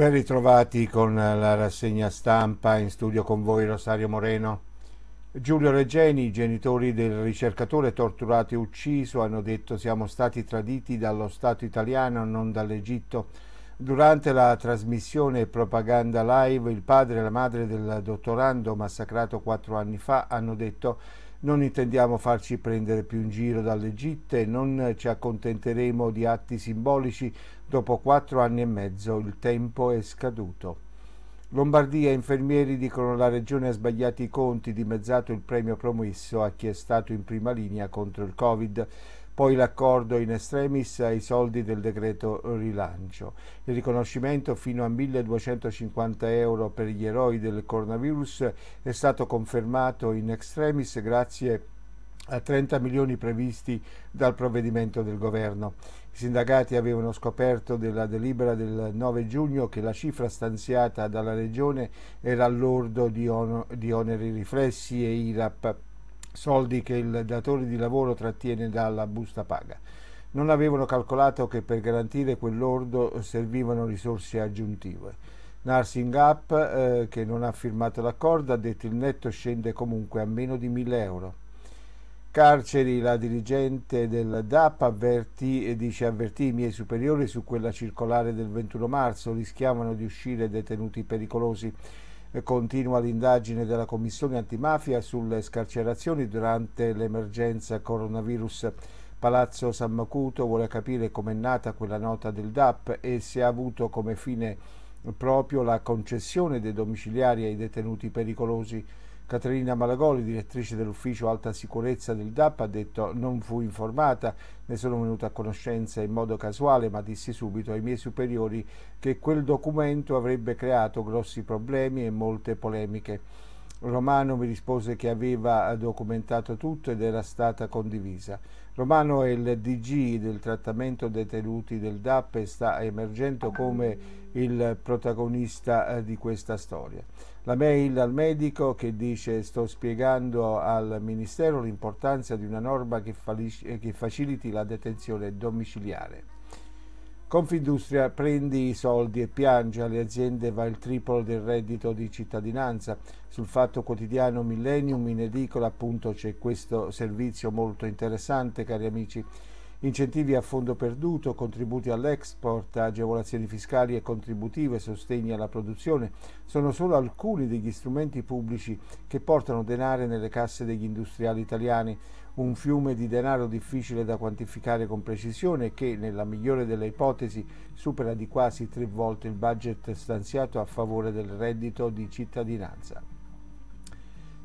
Ben ritrovati con la rassegna stampa, in studio con voi Rosario Moreno. Giulio Regeni, i genitori del ricercatore torturato e ucciso, hanno detto siamo stati traditi dallo Stato italiano, non dall'Egitto. Durante la trasmissione Propaganda Live, il padre e la madre del dottorando massacrato quattro anni fa hanno detto non intendiamo farci prendere più in giro dalle gitte, non ci accontenteremo di atti simbolici dopo quattro anni e mezzo, il tempo è scaduto. Lombardia, infermieri dicono la regione ha sbagliato i conti, dimezzato il premio promesso a chi è stato in prima linea contro il Covid poi l'accordo in estremis ai soldi del decreto rilancio, il riconoscimento fino a 1250 euro per gli eroi del coronavirus è stato confermato in extremis grazie a 30 milioni previsti dal provvedimento del governo. I sindacati avevano scoperto della delibera del 9 giugno che la cifra stanziata dalla Regione era all'ordo di, on- di oneri riflessi e IRAP soldi che il datore di lavoro trattiene dalla busta paga. Non avevano calcolato che per garantire quell'ordo servivano risorse aggiuntive. Narsing Up, eh, che non ha firmato l'accordo, ha detto il netto scende comunque a meno di 1000 euro. Carceri, la dirigente del DAP, avvertì, eh, dice avvertì i miei superiori su quella circolare del 21 marzo, rischiavano di uscire detenuti pericolosi. Continua l'indagine della Commissione antimafia sulle scarcerazioni durante l'emergenza coronavirus. Palazzo San Macuto vuole capire com'è nata quella nota del DAP e se ha avuto come fine proprio la concessione dei domiciliari ai detenuti pericolosi. Caterina Malagoli, direttrice dell'ufficio alta sicurezza del DAP, ha detto non fu informata, ne sono venuta a conoscenza in modo casuale, ma dissi subito ai miei superiori che quel documento avrebbe creato grossi problemi e molte polemiche. Romano mi rispose che aveva documentato tutto ed era stata condivisa. Romano è il DG del trattamento detenuti del DAP e sta emergendo come il protagonista eh, di questa storia. La mail al medico che dice sto spiegando al Ministero l'importanza di una norma che, che faciliti la detenzione domiciliare. Confindustria prendi i soldi e piange, alle aziende va il triplo del reddito di cittadinanza. Sul fatto quotidiano Millennium in edicola appunto c'è questo servizio molto interessante, cari amici. Incentivi a fondo perduto, contributi all'export, agevolazioni fiscali e contributive, sostegni alla produzione, sono solo alcuni degli strumenti pubblici che portano denaro nelle casse degli industriali italiani un fiume di denaro difficile da quantificare con precisione che, nella migliore delle ipotesi, supera di quasi tre volte il budget stanziato a favore del reddito di cittadinanza.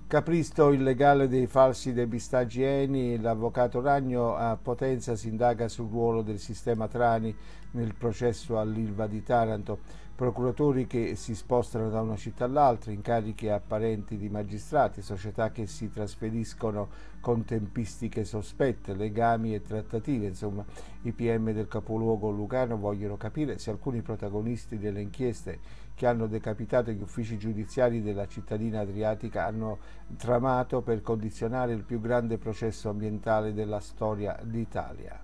Capristo, il legale dei falsi depistaggi ENI, l'avvocato Ragno a Potenza si indaga sul ruolo del sistema Trani nel processo all'Ilva di Taranto procuratori che si spostano da una città all'altra, incarichi apparenti di magistrati, società che si trasferiscono con tempistiche sospette, legami e trattative. Insomma, i PM del capoluogo Lucano vogliono capire se alcuni protagonisti delle inchieste che hanno decapitato gli uffici giudiziari della cittadina adriatica hanno tramato per condizionare il più grande processo ambientale della storia d'Italia.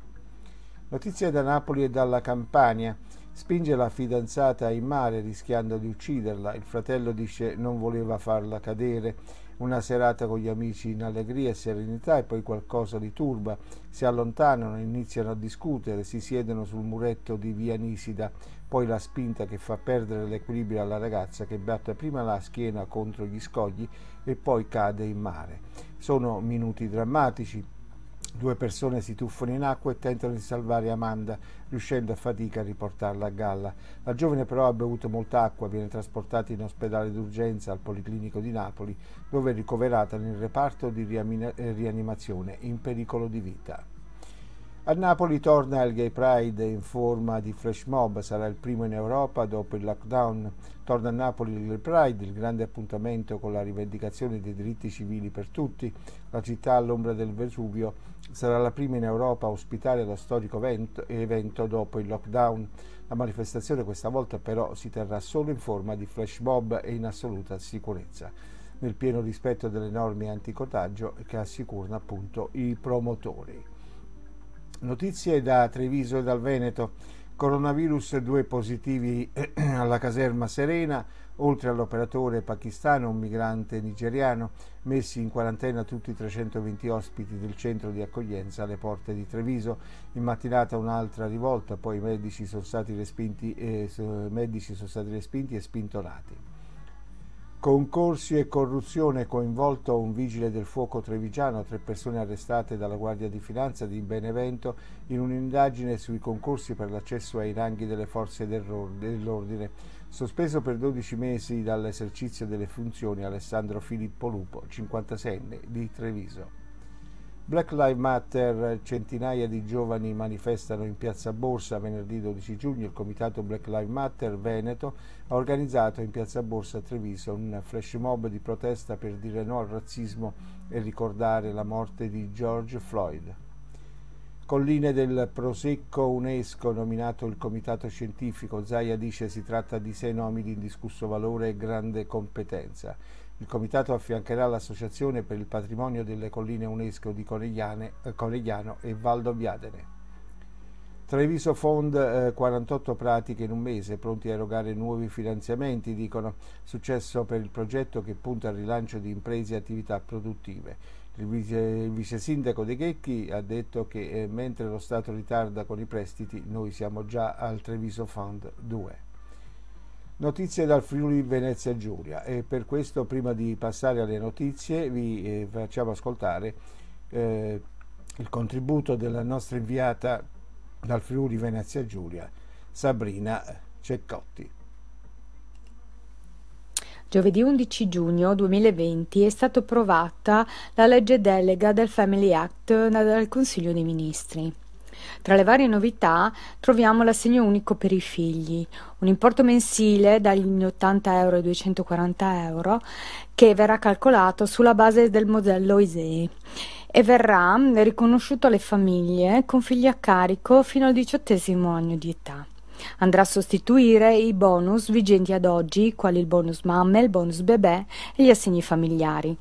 Notizie da Napoli e dalla Campania. Spinge la fidanzata in mare rischiando di ucciderla, il fratello dice non voleva farla cadere, una serata con gli amici in allegria e serenità e poi qualcosa li turba, si allontanano, iniziano a discutere, si siedono sul muretto di via Nisida, poi la spinta che fa perdere l'equilibrio alla ragazza che batte prima la schiena contro gli scogli e poi cade in mare. Sono minuti drammatici Due persone si tuffano in acqua e tentano di salvare Amanda, riuscendo a fatica a riportarla a galla. La giovane però ha bevuto molta acqua, e viene trasportata in ospedale d'urgenza al Policlinico di Napoli, dove è ricoverata nel reparto di eh, rianimazione in pericolo di vita. A Napoli torna il Gay Pride in forma di flash mob, sarà il primo in Europa dopo il lockdown. Torna a Napoli il Gay Pride, il grande appuntamento con la rivendicazione dei diritti civili per tutti. La città all'ombra del Vesuvio sarà la prima in Europa a ospitare lo storico evento, dopo il lockdown. La manifestazione questa volta però si terrà solo in forma di flash mob e in assoluta sicurezza, nel pieno rispetto delle norme anticotaggio che assicurano appunto i promotori. Notizie da Treviso e dal Veneto. Coronavirus due positivi eh, alla caserma Serena, oltre all'operatore pakistano un migrante nigeriano, messi in quarantena tutti i 320 ospiti del centro di accoglienza alle porte di Treviso. In mattinata un'altra rivolta, poi i medici sono stati respinti, eh, medici sono stati respinti e spintonati. Concorsi e corruzione coinvolto un vigile del fuoco trevigiano, tre persone arrestate dalla Guardia di Finanza di Benevento in un'indagine sui concorsi per l'accesso ai ranghi delle forze dell'ordine. Sospeso per 12 mesi dall'esercizio delle funzioni Alessandro Filippo Lupo, 56enne di Treviso. Black Lives Matter, centinaia di giovani manifestano in Piazza Borsa venerdì 12 giugno. Il comitato Black Lives Matter Veneto ha organizzato in Piazza Borsa a Treviso un flash mob di protesta per dire no al razzismo e ricordare la morte di George Floyd. Colline del Prosecco UNESCO, nominato il comitato scientifico, Zaia dice si tratta di sei nomi di indiscusso valore e grande competenza. Il comitato affiancherà l'Associazione per il patrimonio delle colline UNESCO di eh, Conegliano e Valdo Biadene. Treviso Fond eh, 48 pratiche in un mese, pronti a erogare nuovi finanziamenti, dicono. Successo per il progetto che punta al rilancio di imprese e attività produttive. Il vice, il vice sindaco De Checchi ha detto che eh, mentre lo Stato ritarda con i prestiti, noi siamo già al Treviso Fund 2. Notizie dal Friuli Venezia Giulia e per questo prima di passare alle notizie vi eh, facciamo ascoltare eh, il contributo della nostra inviata dal Friuli Venezia Giulia, Sabrina Ceccotti. Giovedì 11 giugno 2020 è stata approvata la legge delega del Family Act dal Consiglio dei Ministri. Tra le varie novità troviamo l'assegno unico per i figli, un importo mensile dagli 80 euro ai 240 euro che verrà calcolato sulla base del modello ISEE e verrà riconosciuto alle famiglie con figli a carico fino al diciottesimo anno di età. Andrà a sostituire i bonus vigenti ad oggi, quali il bonus mamme, il bonus bebè e gli assegni familiari.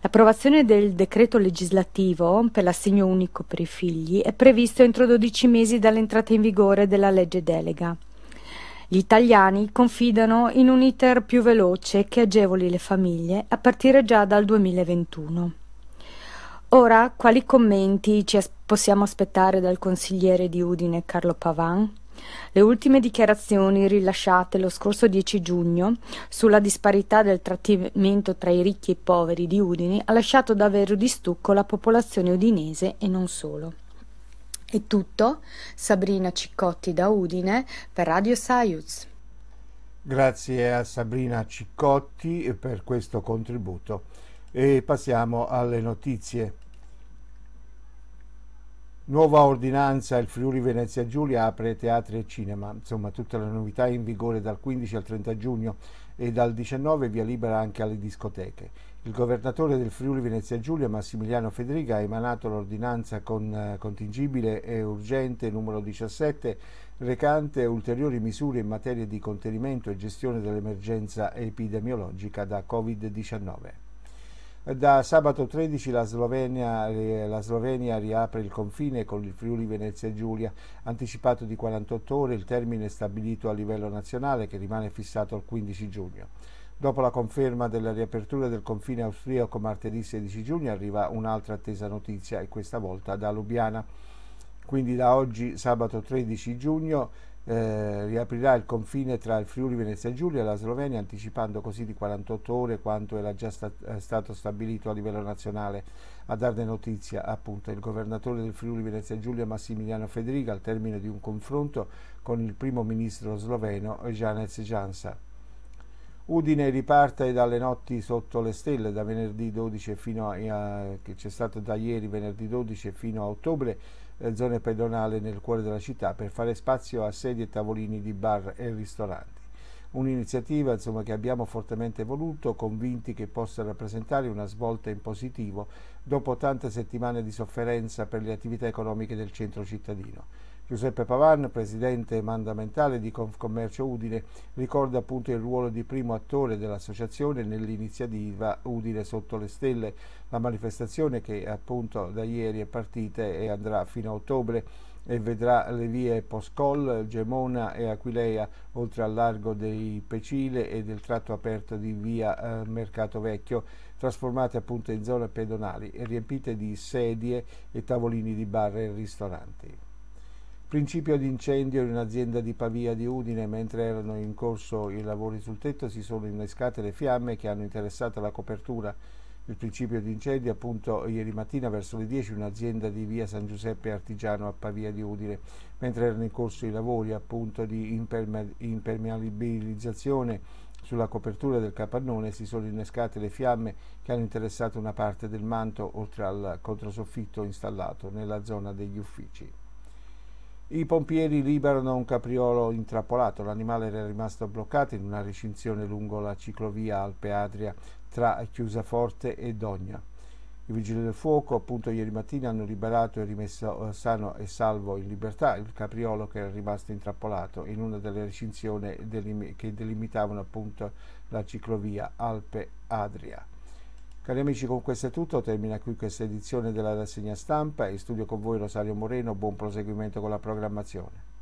L'approvazione del decreto legislativo per l'assegno unico per i figli è previsto entro 12 mesi dall'entrata in vigore della legge delega. Gli italiani confidano in un iter più veloce che agevoli le famiglie a partire già dal 2021. Ora, quali commenti ci possiamo aspettare dal consigliere di Udine Carlo Pavan? Le ultime dichiarazioni rilasciate lo scorso 10 giugno sulla disparità del trattamento tra i ricchi e i poveri di Udine ha lasciato davvero di stucco la popolazione udinese e non solo. È tutto, Sabrina Ciccotti da Udine per Radio Saiuz. Grazie a Sabrina Ciccotti per questo contributo e passiamo alle notizie. Nuova ordinanza, il Friuli Venezia Giulia apre teatri e cinema, insomma tutte le novità in vigore dal 15 al 30 giugno e dal 19 via libera anche alle discoteche. Il governatore del Friuli Venezia Giulia, Massimiliano Federica, ha emanato l'ordinanza con eh, contingibile e urgente numero 17 recante ulteriori misure in materia di contenimento e gestione dell'emergenza epidemiologica da Covid-19. Da sabato 13 la Slovenia, la Slovenia, riapre il confine con il Friuli Venezia Giulia, anticipato di 48 ore il termine stabilito a livello nazionale che rimane fissato al 15 giugno. Dopo la conferma della riapertura del confine austriaco martedì 16 giugno arriva un'altra attesa notizia e questa volta da Lubiana. Quindi da oggi sabato 13 giugno eh, riaprirà il confine tra il Friuli Venezia Giulia e la Slovenia anticipando così di 48 ore quanto era già sta eh, stato stabilito a livello nazionale a darne notizia appunto il governatore del Friuli Venezia Giulia Massimiliano Federica al termine di un confronto con il primo ministro sloveno Janez Jansa. Udine riparte dalle notti sotto le stelle da venerdì 12 fino a, a eh, che c'è stato da ieri venerdì 12 fino a ottobre eh, zone pedonali nel cuore della città per fare spazio a sedie e tavolini di bar e ristoranti un'iniziativa insomma, che abbiamo fortemente voluto, convinti che possa rappresentare una svolta in positivo dopo tante settimane di sofferenza per le attività economiche del centro cittadino. Giuseppe Pavan, presidente mandamentale di Confcommercio Udine, ricorda appunto il ruolo di primo attore dell'associazione nell'iniziativa Udine sotto le stelle, la manifestazione che appunto da ieri è partita e andrà fino a ottobre e vedrà le vie Poscol, Gemona e Aquileia, oltre al largo dei Pecile e del tratto aperto di via eh, Mercato Vecchio, trasformate appunto in zone pedonali e riempite di sedie e tavolini di bar e ristoranti. Principio di incendio in un'azienda di Pavia di Udine, mentre erano in corso i lavori sul tetto si sono innescate le fiamme che hanno interessato la copertura il principio di incendio appunto ieri mattina verso le 10 un'azienda di via San Giuseppe Artigiano a Pavia di Udine mentre erano in corso i lavori appunto di imperme impermeabilizzazione sulla copertura del capannone si sono innescate le fiamme che hanno interessato una parte del manto oltre al controsoffitto installato nella zona degli uffici. I pompieri liberano un capriolo intrappolato. L'animale era rimasto bloccato in una recinzione lungo la ciclovia Alpe Adria tra Chiusaforte e Dogna. I vigili del fuoco, appunto, ieri mattina hanno liberato e rimesso eh, sano e salvo in libertà il capriolo che era rimasto intrappolato in una delle recinzioni delim- che delimitavano appunto la ciclovia Alpe Adria. Cari amici, con questo è tutto, termina qui questa edizione della rassegna stampa, in studio con voi Rosario Moreno, buon proseguimento con la programmazione.